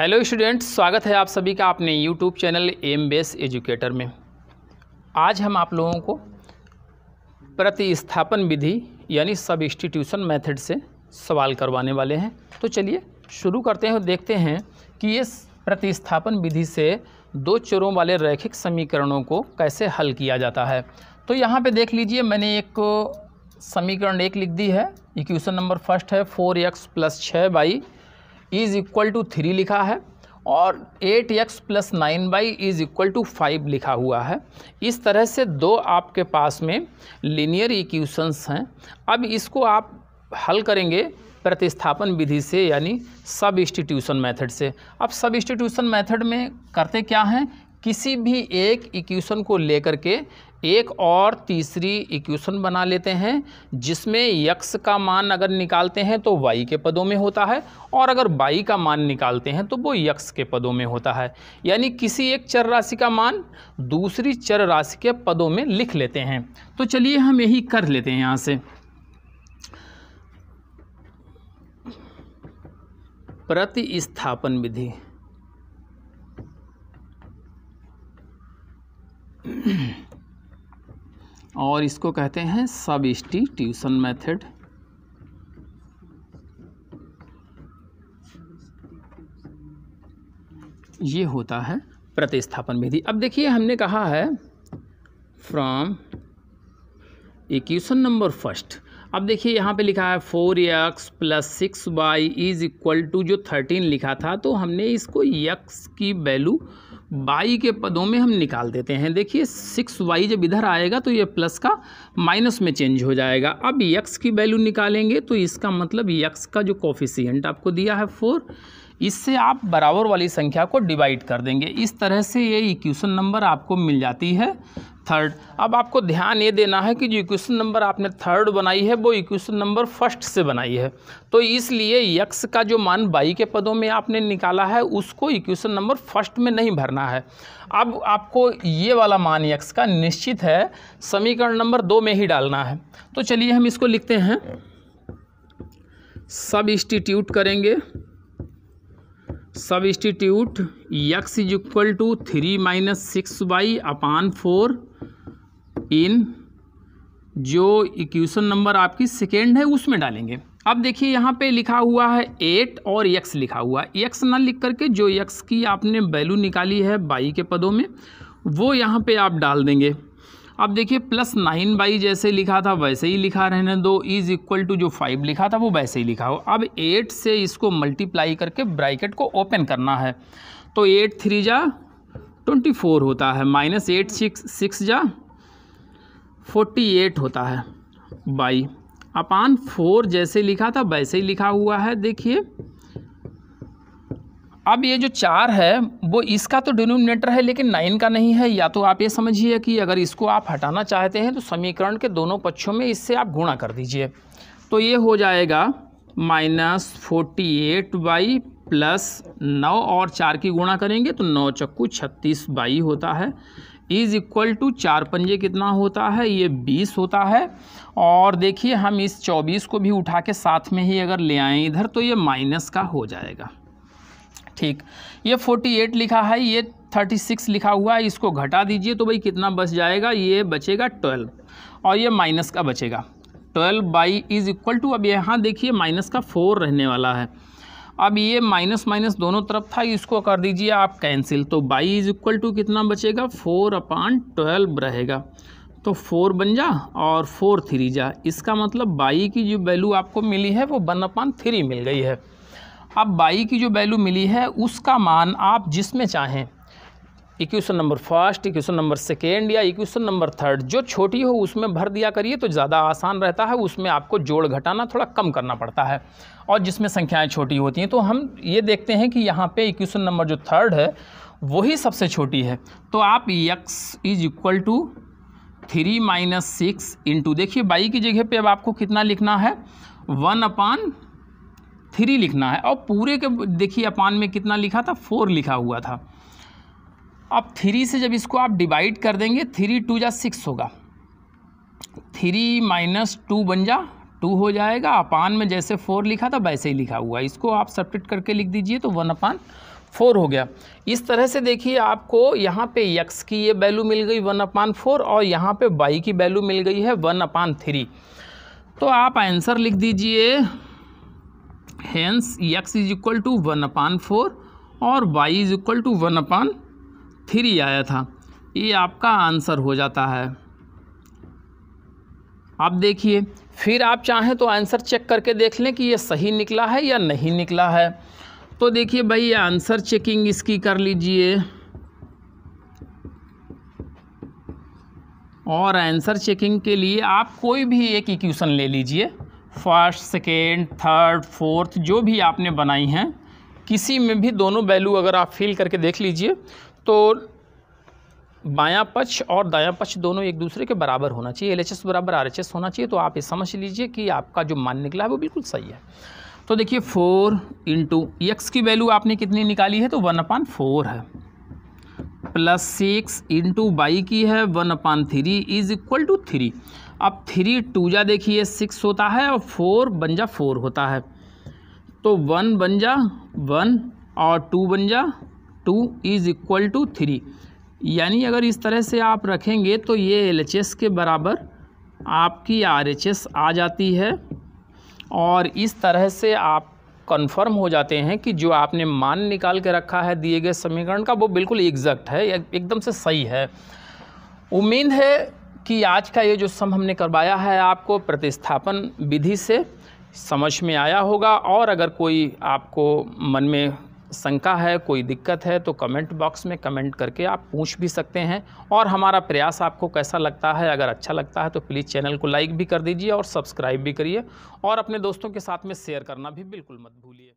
hello students स्वागत है आप सभी का अपने YouTube channel M base educator में आज हम आप लोगों को प्रतिस्थापन विधि यानी सब इंस्टीट्यूशन मेथड से सवाल करवाने वाले हैं तो चलिए शुरू करते हैं और देखते हैं कि ये प्रतिस्थापन विधि से दो चरों वाले रैखिक समीकरणों को कैसे हल किया जाता है तो यहाँ पर देख लीजिए मैंने एक समीकरण एक लिख दी है इक्वेशन नंबर फर्स्ट है फोर एक्स प्लस छः y is equal to three लिखा है और eight x plus nine y is equal to five लिखा हुआ है इस तरह से दो आपके पास में लीनियर इक्वेशंस हैं अब इसको आप हल करेंगे प्रतिस्थापन विधि से यानी सब इंस्टीट्यूशन मैथड से अब सब इंस्टीट्यूशन मैथड में करते क्या हैं किसी भी एक इक्वेशन को लेकर के एक और तीसरी इक्वेशन बना लेते हैं जिसमें यक्स का मान अगर निकालते हैं तो वाई के पदों में होता है और अगर बाई का मान निकालते हैं तो वो यक्स के पदों में होता है यानी किसी एक चर राशि का मान दूसरी चर राशि के पदों में लिख लेते हैं तो चलिए हम यही कर लेते हैं यहाँ से प्रतिस्थापन विधि और इसको कहते हैं सब इंस्टीट्यूशन मैथड ये होता है प्रतिस्थापन विधि अब देखिए हमने कहा है फ्रॉम इक्वेशन नंबर फर्स्ट अब देखिए यहाँ पे लिखा है four x plus six y is equal to जो थर्टीन लिखा था तो हमने इसको यक्स की वैल्यू बाई के पदों में हम निकाल देते हैं देखिए सिक्स वाई जब इधर आएगा तो ये प्लस का माइनस में चेंज हो जाएगा अब यक्स की वैल्यू निकालेंगे तो इसका मतलब यक्स का जो कॉफिशियंट आपको दिया है फोर इससे आप बराबर वाली संख्या को डिवाइड कर देंगे इस तरह से ये इक्वेशन नंबर आपको मिल जाती है थर्ड अब आपको ध्यान ये देना है कि जो इक्वेशन नंबर आपने थर्ड बनाई है वो इक्वेशन नंबर फर्स्ट से बनाई है तो इसलिए यक्स का जो मान बाई के पदों में आपने निकाला है उसको इक्वेशन नंबर फर्स्ट में नहीं भरना है अब आपको ये वाला मान यक्स का निश्चित है समीकरण नंबर दो में ही डालना है तो चलिए हम इसको लिखते हैं सब इंस्टीट्यूट करेंगे substitute x is equal to three minus six y upon four in जो इक्वेशन नंबर आपकी सेकेंड है उसमें डालेंगे अब देखिए यहाँ पे लिखा हुआ है एट और यक्स लिखा हुआ है यक्स ना लिख करके जो यक्स की आपने वैल्यू निकाली है बाई के पदों में वो यहाँ पे आप डाल देंगे अब देखिए प्लस नाइन बाई जैसे लिखा था वैसे ही लिखा रहने दो इज इक्वल टू जो फाइव लिखा था वो वैसे ही लिखा हो अब एट से इसको मल्टीप्लाई करके ब्रैकेट को ओपन करना है तो एट थ्री जा ट्वेंटी फोर होता है माइनस एट सिक्स सिक्स जा फोर्टी एट होता है बाई अपान फोर जैसे लिखा था वैसे ही लिखा हुआ है देखिए अब ये जो चार है वो इसका तो डिनोमिनेटर है लेकिन नाइन का नहीं है या तो आप ये समझिए कि अगर इसको आप हटाना चाहते हैं तो समीकरण के दोनों पक्षों में इससे आप गुणा कर दीजिए तो ये हो जाएगा minus forty eight y plus नौ और चार की गुणा करेंगे तो नौ चक्कू छत्तीस बाई होता है इज़ इक्वल टू चार पंजे कितना होता है ये बीस होता है और देखिए हम इस चौबीस को भी उठा के साथ में ही अगर ले आएँ इधर तो ये माइनस का हो जाएगा ठीक ये फोर्टी एट लिखा है ये थर्टी सिक्स लिखा हुआ है इसको घटा दीजिए तो भाई कितना बच जाएगा ये बचेगा ट्वेल्व और ये माइनस का बचेगा twelve y is equal to अब यहाँ देखिए माइनस का फोर रहने वाला है अब ये माइनस माइनस दोनों तरफ था इसको कर दीजिए आप कैंसिल तो बाई इज इक्वल टू कितना बचेगा फोर अपान ट्वेल्व रहेगा तो फोर बन जा और फोर थ्री जा इसका मतलब बाई की जो वैल्यू आपको मिली है वो वन अपान थ्री मिल गई है अब बाई की जो वैल्यू मिली है उसका मान आप जिसमें चाहें equation number first equation number second या इक्वेशन नंबर थर्ड जो छोटी हो उसमें भर दिया करिए तो ज़्यादा आसान रहता है उसमें आपको जोड़ घटाना थोड़ा कम करना पड़ता है और जिसमें संख्याएं छोटी होती हैं तो हम ये देखते हैं कि यहाँ पे इक्वेशन नंबर जो थर्ड है वही सबसे छोटी है तो आप x is equal to three minus six into देखिए बाई की जगह पर अब आपको कितना लिखना है वन अपान थ्री लिखना है और पूरे के देखिए अपान में कितना लिखा था फोर लिखा हुआ था अब थ्री से जब इसको आप डिवाइड कर देंगे थ्री टू जा सिक्स होगा थ्री माइनस टू बन जा टू हो जाएगा अपान में जैसे फोर लिखा था वैसे ही लिखा हुआ इसको आप सब्टिट करके लिख दीजिए तो वन अपान फोर हो गया इस तरह से देखिए आपको यहाँ पे यक्स की ये वैल्यू मिल गई वन अपान फोर और यहाँ पे वाई की वैल्यू मिल गई है वन अपान थ्री तो आप आंसर लिख दीजिए hence x is equal to one upon four और y is equal to one upon three आया था ये आपका आंसर हो जाता है आप देखिए फिर आप चाहें तो आंसर चेक करके देख लें कि ये सही निकला है या नहीं निकला है तो देखिए भाई ये आंसर चेकिंग इसकी कर लीजिए और आंसर चेकिंग के लिए आप कोई भी एक इक्वेशन ले लीजिए फर्स्ट सेकेंड थर्ड फोर्थ जो भी आपने बनाई हैं किसी में भी दोनों वैल्यू अगर आप फिल करके देख लीजिए तो बायां पक्ष और दायां पक्ष दोनों एक दूसरे के बराबर होना चाहिए एल बराबर आर होना चाहिए तो आप ये समझ लीजिए कि आपका जो मान निकला है वो बिल्कुल सही है तो देखिए फोर इंटू एक्स की वैल्यू आपने कितनी निकाली है तो वन अपान फोर है प्लस सिक्स इंटू बाई की है one upon three is equal to three अब थ्री टू जा देखिए सिक्स होता है और फोर जा फोर होता है तो वन बन जा वन और टू बन जा two is equal to three यानी अगर इस तरह से आप रखेंगे तो ये एल के बराबर आपकी आर आ जाती है और इस तरह से आप कन्फर्म हो जाते हैं कि जो आपने मान निकाल के रखा है दिए गए समीकरण का वो बिल्कुल एग्जैक्ट है एकदम से सही है उम्मीद है कि आज का ये जो सम हमने करवाया है आपको प्रतिस्थापन विधि से समझ में आया होगा और अगर कोई आपको मन में शंका है कोई दिक्कत है तो कमेंट बॉक्स में कमेंट करके आप पूछ भी सकते हैं और हमारा प्रयास आपको कैसा लगता है अगर अच्छा लगता है तो प्लीज़ चैनल को लाइक भी कर दीजिए और सब्सक्राइब भी करिए और अपने दोस्तों के साथ में शेयर करना भी बिल्कुल मत भूलिए